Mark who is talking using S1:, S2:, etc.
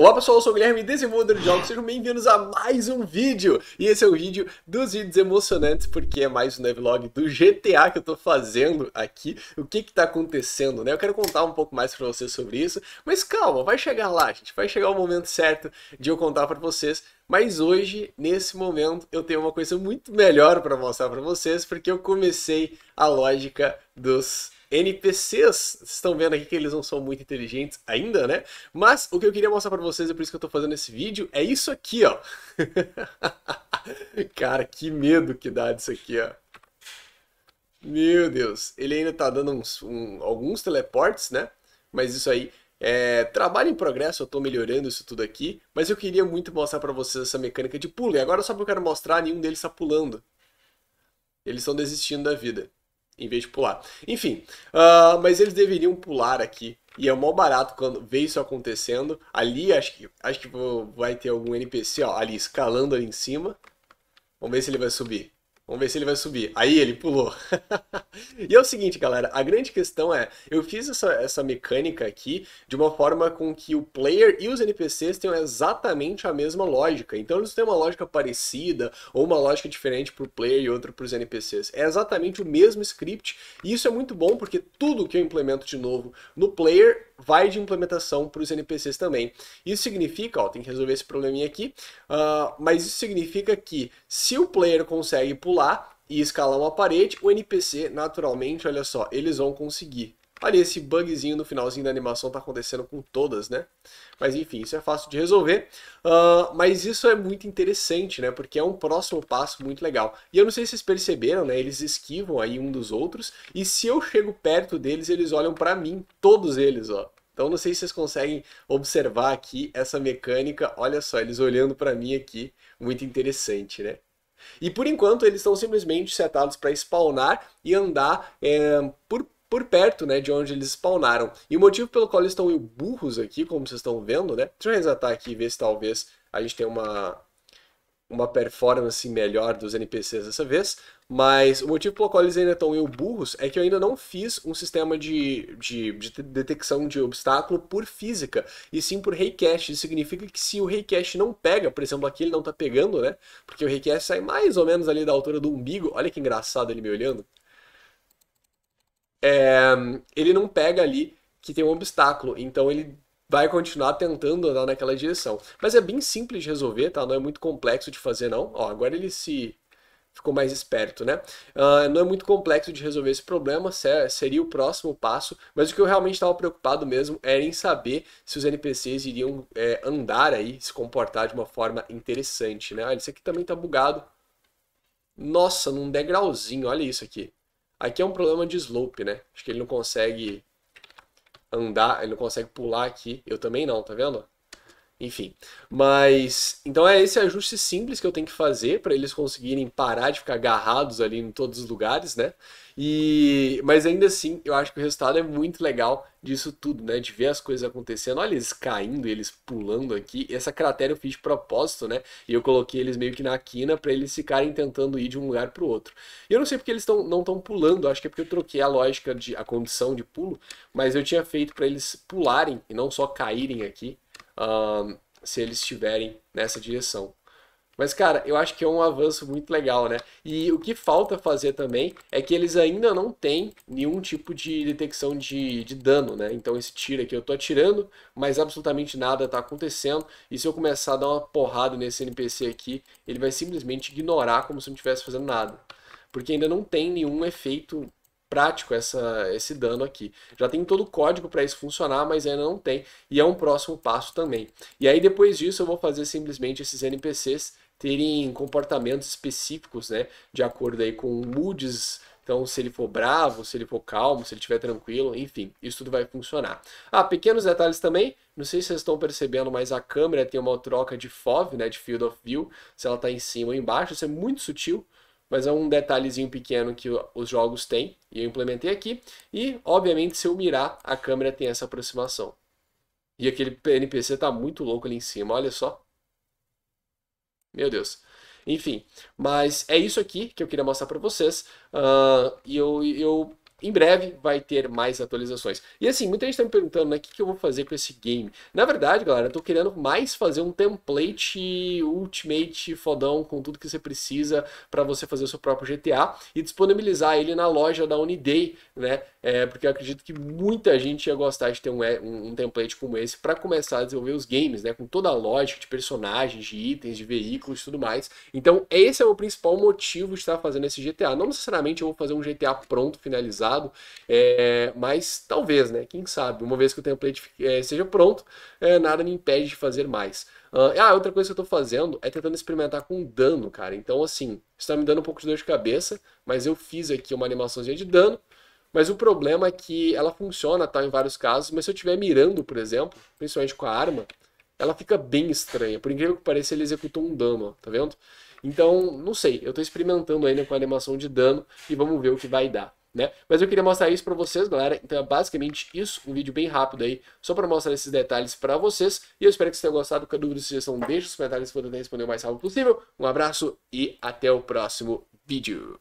S1: Olá pessoal, eu sou o Guilherme, desenvolvedor de jogos, sejam bem-vindos a mais um vídeo! E esse é o vídeo dos vídeos emocionantes, porque é mais um devlog do GTA que eu tô fazendo aqui. O que que tá acontecendo, né? Eu quero contar um pouco mais pra vocês sobre isso, mas calma, vai chegar lá, gente. Vai chegar o momento certo de eu contar pra vocês mas hoje, nesse momento, eu tenho uma coisa muito melhor para mostrar para vocês, porque eu comecei a lógica dos NPCs. Vocês estão vendo aqui que eles não são muito inteligentes ainda, né? Mas o que eu queria mostrar para vocês, e é por isso que eu estou fazendo esse vídeo, é isso aqui, ó. Cara, que medo que dá disso aqui, ó. Meu Deus, ele ainda está dando uns, um, alguns teleportes, né? Mas isso aí é, trabalho em progresso, eu estou melhorando isso tudo aqui, mas eu queria muito mostrar para vocês essa mecânica de pulo. E agora só que eu quero mostrar, nenhum deles está pulando. Eles estão desistindo da vida, em vez de pular. Enfim, uh, mas eles deveriam pular aqui. E é mó barato quando vê isso acontecendo. Ali, acho que, acho que vou, vai ter algum NPC, ó, ali, escalando ali em cima. Vamos ver se ele vai subir. Vamos ver se ele vai subir. Aí ele pulou. e é o seguinte, galera, a grande questão é, eu fiz essa, essa mecânica aqui de uma forma com que o player e os NPCs tenham exatamente a mesma lógica. Então eles têm uma lógica parecida ou uma lógica diferente para o player e outra para os NPCs. É exatamente o mesmo script e isso é muito bom porque tudo que eu implemento de novo no player vai de implementação para os NPCs também. Isso significa, ó, tem que resolver esse probleminha aqui, uh, mas isso significa que se o player consegue pular e escalar uma parede, o NPC, naturalmente, olha só, eles vão conseguir Ali, esse bugzinho no finalzinho da animação tá acontecendo com todas, né? Mas enfim, isso é fácil de resolver. Uh, mas isso é muito interessante, né? Porque é um próximo passo muito legal. E eu não sei se vocês perceberam, né? Eles esquivam aí um dos outros. E se eu chego perto deles, eles olham para mim. Todos eles, ó. Então não sei se vocês conseguem observar aqui essa mecânica. Olha só, eles olhando para mim aqui, muito interessante, né? E por enquanto eles estão simplesmente setados para spawnar e andar é, por por perto, né, de onde eles spawnaram. E o motivo pelo qual eles estão burros aqui, como vocês estão vendo, né, deixa eu resetar aqui e ver se talvez a gente tenha uma, uma performance melhor dos NPCs dessa vez, mas o motivo pelo qual eles ainda estão eu burros é que eu ainda não fiz um sistema de, de, de detecção de obstáculo por física, e sim por raycast. Isso significa que se o raycast não pega, por exemplo, aqui ele não está pegando, né? Porque o raycast sai mais ou menos ali da altura do umbigo. Olha que engraçado ele me olhando é, ele não pega ali que tem um obstáculo, então ele vai continuar tentando andar naquela direção. Mas é bem simples de resolver, tá? Não é muito complexo de fazer, não. Ó, agora ele se ficou mais esperto, né? Uh, não é muito complexo de resolver esse problema, é, seria o próximo passo, mas o que eu realmente estava preocupado mesmo era é em saber se os NPCs iriam é, andar aí, se comportar de uma forma interessante, né? Olha ah, isso aqui também tá bugado. Nossa, num degrauzinho, olha isso aqui. Aqui é um problema de slope, né? Acho que ele não consegue andar, ele não consegue pular aqui. Eu também não, tá vendo? Enfim, mas então é esse ajuste simples que eu tenho que fazer para eles conseguirem parar de ficar agarrados ali em todos os lugares, né? E mas ainda assim, eu acho que o resultado é muito legal disso tudo, né? De ver as coisas acontecendo, olha eles caindo, eles pulando aqui. Essa cratera eu fiz de propósito, né? E eu coloquei eles meio que na quina para eles ficarem tentando ir de um lugar para o outro. E eu não sei porque eles tão, não estão pulando, acho que é porque eu troquei a lógica de a condição de pulo, mas eu tinha feito para eles pularem e não só caírem aqui um, se eles estiverem nessa direção. Mas, cara, eu acho que é um avanço muito legal, né? E o que falta fazer também é que eles ainda não têm nenhum tipo de detecção de, de dano, né? Então esse tiro aqui eu tô atirando, mas absolutamente nada tá acontecendo. E se eu começar a dar uma porrada nesse NPC aqui, ele vai simplesmente ignorar como se não estivesse fazendo nada. Porque ainda não tem nenhum efeito prático essa, esse dano aqui. Já tem todo o código para isso funcionar, mas ainda não tem, e é um próximo passo também. E aí depois disso eu vou fazer simplesmente esses NPCs terem comportamentos específicos, né, de acordo aí com moods, então se ele for bravo, se ele for calmo, se ele estiver tranquilo, enfim, isso tudo vai funcionar. Ah, pequenos detalhes também, não sei se vocês estão percebendo, mas a câmera tem uma troca de FOV, né, de Field of View, se ela está em cima ou embaixo, isso é muito sutil, mas é um detalhezinho pequeno que os jogos têm e eu implementei aqui. E, obviamente, se eu mirar, a câmera tem essa aproximação. E aquele NPC tá muito louco ali em cima, olha só. Meu Deus. Enfim, mas é isso aqui que eu queria mostrar para vocês. Uh, e eu, eu em breve vai ter mais atualizações. E assim, muita gente está me perguntando, né, o que, que, eu vou fazer com esse game? Na verdade, galera, eu tô querendo mais fazer um template ultimate fodão com tudo que você precisa para você fazer o seu próprio GTA e disponibilizar ele na loja da Uniday, né? É, porque eu acredito que muita gente ia gostar de ter um, é, um, um template como esse para começar a desenvolver os games, né? Com toda a lógica de personagens, de itens, de veículos e tudo mais. Então, esse é o principal motivo de estar fazendo esse GTA. Não necessariamente eu vou fazer um GTA pronto, finalizado, lançado, é, eh, mas talvez, né? Quem sabe? Uma vez que o template é, seja pronto, é, nada me impede de fazer mais. ah, outra coisa que eu estou fazendo é tentando experimentar com dano, cara. Então, assim, está me dando um pouco de dor de cabeça, mas eu fiz aqui uma animaçãozinha de dano. Mas o problema é que ela funciona tal tá, em vários casos, mas se eu estiver mirando, por exemplo, principalmente com a arma, ela fica bem estranha. Por incrível que pareça, ele executou um dano, ó, tá vendo? Então, não sei, eu estou experimentando ainda com a animação de dano e vamos ver o que vai dar né? Mas eu queria mostrar isso para vocês, galera. Então é basicamente isso, um vídeo bem rápido aí, só para mostrar esses detalhes para vocês. E eu espero que vocês tenham gostado. Qualquer dúvida, sugestão, deixa os comentários, para eu responder o mais rápido possível. Um abraço e até o próximo vídeo.